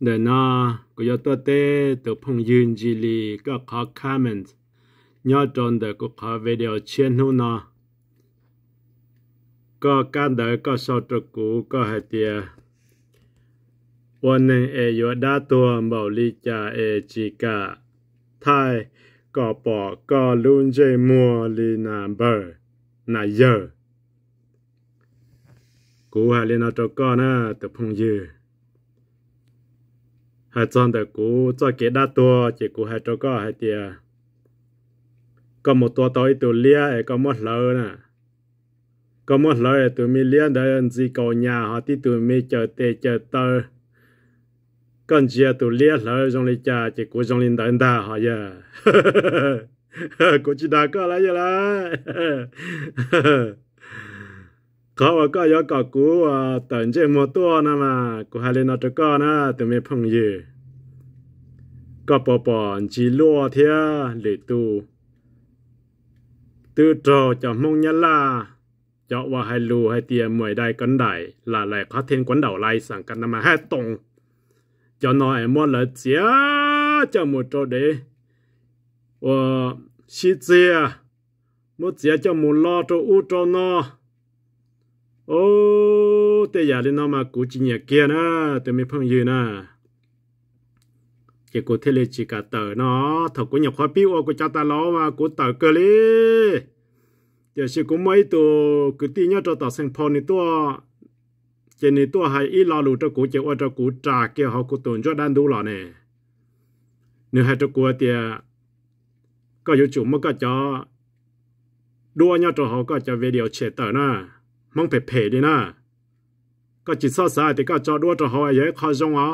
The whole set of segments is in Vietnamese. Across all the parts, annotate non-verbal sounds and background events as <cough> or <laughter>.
để na có yếu tố tế từ phong duyên gì lì có khó comment nhớ tròn để có khó video chuyên hữu nó có can đỡ có sau trục cũ có hệ tiền วันหนึ่งเอยวดาตัวเบาลิจาเอจิกาไทยก็ปอก็ลุนเจมัวลีนาเบอร์นาเยอกูหาเรียนเอาตัวก้อนนะตัวพงยือ hai chọn được cú cho kế đa tua chỉ cú hai cho có hai tia có một tua tới từ lia có một lỡ nè có một lỡ từ mi lia đấy anh gì cầu nhà họ thì từ mi chờ tê chờ tơ còn chia từ lia lỡ trong ly cha chỉ cú trong linh đàn ta họ giờ <laughs> cú chỉ đã có lại giờ lại <laughs> có có có có cú tận trên một tua nè mà cú hai lên nó cho con nè từ mấy phong gì có bỏ bỏ chỉ lúa thế để tu từ trò cho mong nhá là cho và hai lù hai tiền mười đại cấn đại là lại có thêm quấn đầu lại sẵn cắn nằm hai tông cho nó muốn là chia cho một chỗ để và ờ, xí chia một chia cho một lo cho u cho nó ô tê giả lên nó mà cú chỉ nhẹ kia na tê mới phong dư na chỉ cú thế lệ chỉ cả tờ nó thật cú nhập khoa piu ô cú cha ta lo mà cú tờ cơ lê giờ chỉ cú mấy tổ cứ tin nhau cho tờ sang phong này tổ chỉ này tổ hay ít lo lù cho cú chỉ ô cho cú trả kia họ cú tồn cho đan đủ lọ nè nếu hai cho cú thì có yếu chủ mà có cho đua nhau cho họ có cho video điều chế tờ na mong phải phê đi na có chỉ sao sai thì có cho đua cho họ ấy khó rong á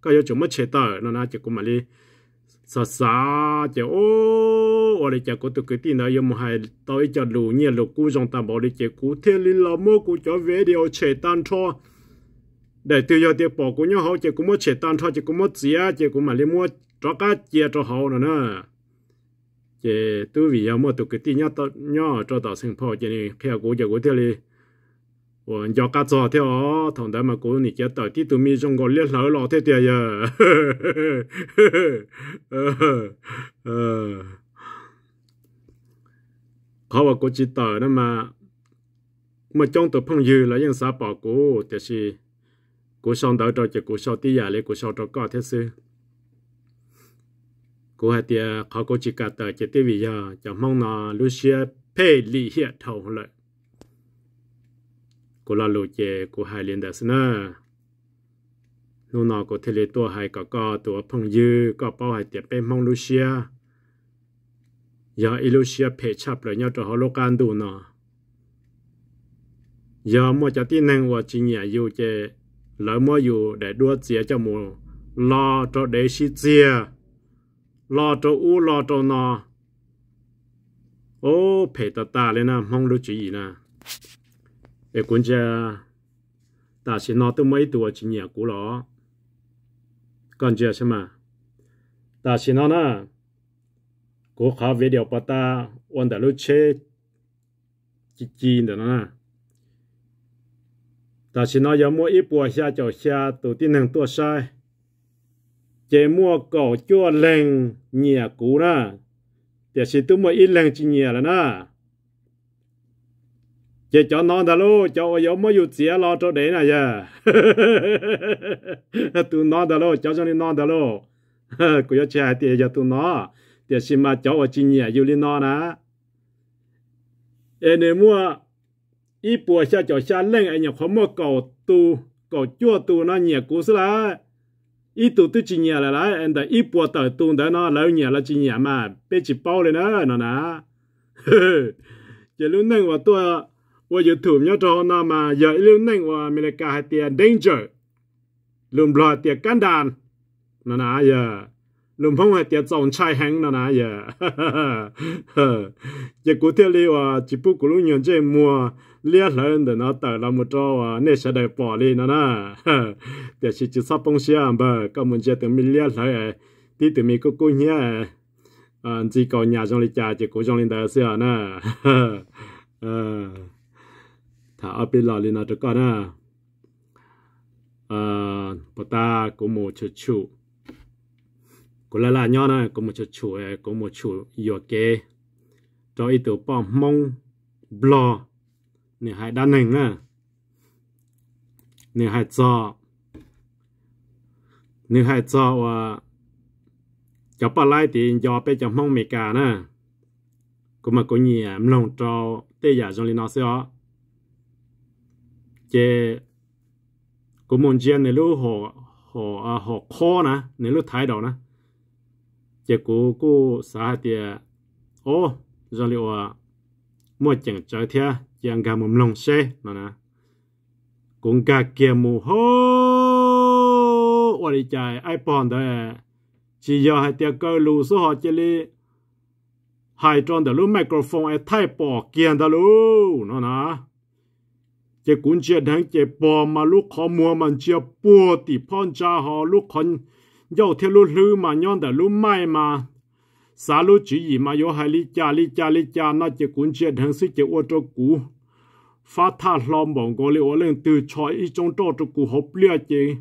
có yêu chúng mất chế tờ nó na chỉ cũng mà đi sợ sợ chỉ ô ở đây chỉ có tụi cái tin đó yêu một hai tôi cho lù nhẹ lù cú rong tạm bỏ đi chỉ cú thiên linh là mua cú cho về đi ở chế tan cho để từ giờ tiệc bỏ cú nhau họ chỉ mất chế tan cho chỉ cũng mất gì á chỉ cũng mà đi mua cho cá chia cho họ nữa nè chế tu vì yêu mua tụ cái tí nhau tao cho tao sinh phò chế này theo cố giờ cố theo đi và giờ cá cho theo thằng đó mà cố này chế tao tí tụ mi trong còn liên lỡ lọ thế tiệt giờ khó và cố chỉ tờ đó mà mà trong tụ phong dư là những xã bỏ cố thì là cố sau đó cho chế cố sau tí giờ lấy cố sau cho có thế sư กูให้เดียเขากูจิกาเตอร์เจติวิยาจะมองนาลูเซียเพ่ลี่เฮียทองเลยกูลาลูเจกูให้เรียนเดสเนอร์นูนากูเทเลตัวให้ก็ก็ตัวพังยื้อก็เป้าให้เตียเป็นมองลูเซียอยาอิลูเซียเพชับเลยย่ดจะฮอลการดูนาอยามัวจะที่นั่งว่าจริงเน่ยอยู่เจแล้วมัวอยู่แต่ด้วเสียจะมูกรอจะได้ชิเจีย lò trâu u lò trâu nò ô phải ta ta lên nè mong lưu chỉ nè để quân gia ta sẽ nó tôi mấy tuổi chỉ nhà cũ đó còn chưa xem mà ta sẽ nó nè cố khá về điều bà ta ôn đã lưu chế chỉ chỉ đó nè ta sẽ nó giờ mua ít bùa xa chầu xa tổ tiên hàng tua sai chế mua cổ cho lèng nhìa cũ na để xin tôi mua ít lèng chỉ nhìa là na chế cho nó đã lô cho ở giống mới dụt xía lo cho đấy này à. giờ <laughs> tôi nó đã lô cho cho nên nó đã lô cứ <laughs> cho trẻ thì giờ tôi nó để xin mà cho ở chỉ nhìa dù lên nó na em nên mua ít bùa xa cho xa lèng anh nhập khó mua cổ tu cổ chua tu nó nhìa cũ xí ít tụ tự chỉ nhà là lá anh ta ít bùa tờ tuôn đó nó lâu nhà là chỉ nhà mà bé chỉ bao lên đó nó nà giờ lúc nãy ว่าตัวว่าอยู่ถูกเนี่ยจอนามาอย่าลืมนั่งว่าอเมริกาให้เตียน danger ลุมรอเตียกันดานนะนะอย่าลุมพงให้เตียจงชายแหงนะนะอย่าอย่ากูเที่ยวเลยว่าจิปุกุลุยอนเจมัว lia lên để nó tờ làm một trâu à nên sẽ được bỏ đi nó nè để chỉ chỉ sắp bông xe mà, có một chiếc từ mình lia lên đi, từ mình cố cũng nhé à chỉ có nhà trong lịch trà chỉ có trong lịch đời xưa nè thả ở bên lò lên nó được con nè à bà ta có một chút chút của là là nhau nè có một chút chút có một chút yếu kế cho ít từ bỏ mong blog เนี่ยหายด้านหนึ่งนะเนี่ยหายจอเนี่ยหายจอว่าจะปลาไหลตียอไปจากห้องเมกานะก็มาก็เงียมลงจอเตี้ยจงลีนอเสียเจกูมงเจียนในรูหอหออ่าหอคอนะในรูท้ายดอกนะเจกูกูสาเตียโอ้จงลีว่า mua chẳng cho thia chẳng gà mồm lông xe nó nè cũng gà kia mù hô ôi đi chạy ai bọn đấy chỉ giờ hai tiếng cơ lù số họ chơi li hai tròn đó lú microphone ai thay bỏ kia đó lú nó nè chỉ cũng chưa đáng chỉ bỏ mà lúc họ mua mình chưa bỏ thì phong cha họ lúc họ giàu theo lú lư mà nhon đó lú mai mà xá lô chỉ gì mà yo hai li cha li cha li cha nó chỉ cuốn chia thằng sĩ chỉ ô cho cú phát tha lom bỏng có li ô lên từ chọi ít trong trò cho cú hộp lia chế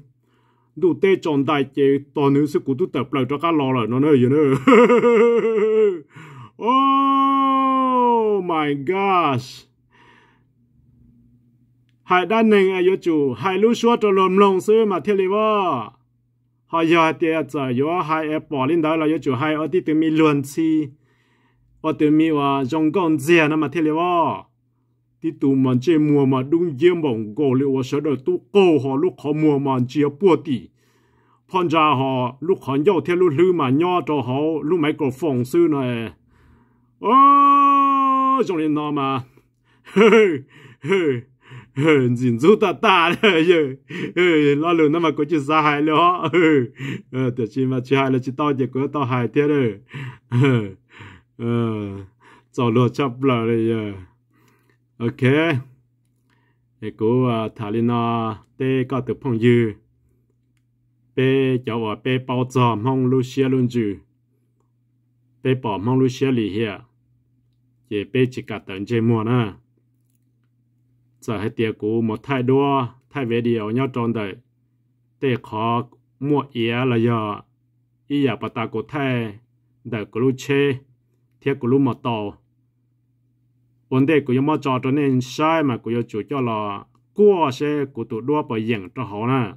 đủ tê tròn đại chế to nữ sĩ cú tu tập lại cho cá lò rồi nó nơi gì nữa oh my gosh hai đan neng ayo chu hai lu shua to lom long sư mà thế li wa họ giờ thì giờ yo hai em bỏ lên đó là yo chủ hai ở đi từ mi luân chi ở từ mi và trong con dè nó mà thế liệu đi tụ mà chơi mùa mà đúng dễ mỏng cổ liệu và sợ được tu cổ họ lúc họ mùa mà chia bùa đi, phan ra họ lúc họ nhau theo lúc lư mà nhau cho họ lúc mấy cổ phòng sư này ô trong lên nó mà <laughs> hừ hừ 人做大大了，呃，老路那么过去杀害了，呃，就是嘛，去害了去到结果到海天了，呃，走路差不了了呀，OK，那个啊，塔里那得搞得朋友，被叫我被包着蒙路些论住，被包蒙路些里些，也被几个等节目呢。giờ hai tiệc cũ một thai đua thai về điều nhau tròn đời để khó mua ía là giờ ý giờ bắt ta của thai để của lu chê thiệt của lu mà tàu vấn đề của mà trò cho nên sai mà của chủ cho là cua xe của tụi đua bởi dạng cho họ nè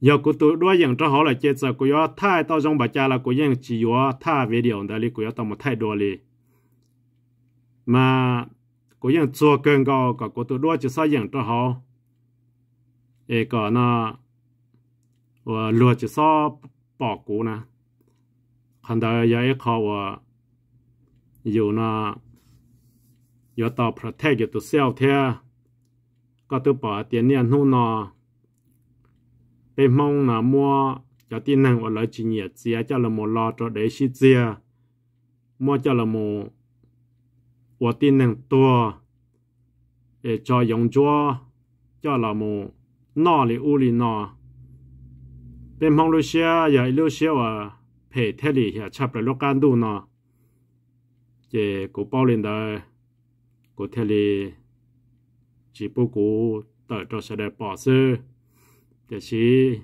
giờ của tụi đua dạng cho họ là chết giờ của yo thai tao trong bà cha là của dạng chỉ yo thai về điều đời li của yo tao một thai đua đi mà của dân chùa gần gò cả của tụi đua chỉ sao dân cho họ ê cả na và lừa chỉ sao bỏ cũ na khăn đời giờ ấy họ và dù na giờ tao protect giờ tụi sell theo có tụi bỏ tiền nè nu na, bên mong na mua cho tiền năng và lợi chỉ nhiệt chia cho là một lo cho để chi chia mua cho là một 我定能多，诶，在用咗，叫老母闹里屋里闹，边忙路些也路些话陪贴里也差不了干度呢，这古包领的古贴里，只不过得着些的保守，就是，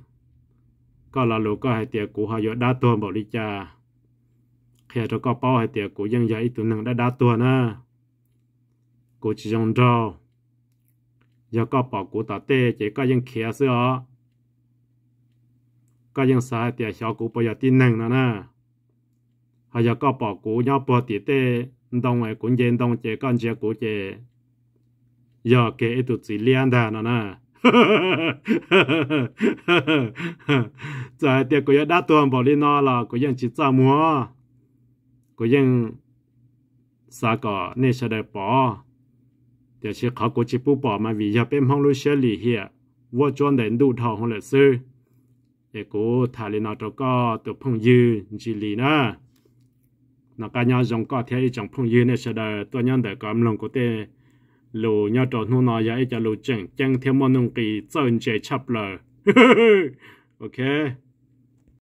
个老路个还点古还有大多毛里家。khi cho có bao hay tiệt của dân dạy tụi nàng đã đa tua na cô chỉ dùng trâu giờ có bỏ của tà tê chỉ có dân kia xưa có dân sai tiệt xóa của bây giờ tin nàng nữa na hay giờ có bỏ của nhau bỏ tiệt tê đồng ấy cũng dân đồng chế con chế của chế, giờ kể tụi chỉ liên đà nữa na <laughs> giờ tiệt của đã tuần bỏ đi nó là của dân chỉ cho mua ก็ยังสาก็เนชเดปอเดี๋ยวเชื่อเขากูจิปูปอมาวิยาเป็นห้องรู้เชลีเฮียว่าจวนเดินดูทองของเลซื้อเอกูทาลีนอตก็ตัวพงยืนจิลีนะนักการยองก็เทียจังพงยืนเนชเดตัวยันเดกำลังกูเตลูยอดนูนอยาจะลูจังจังเทียมนุงกีเจนเจชับเลยโอเค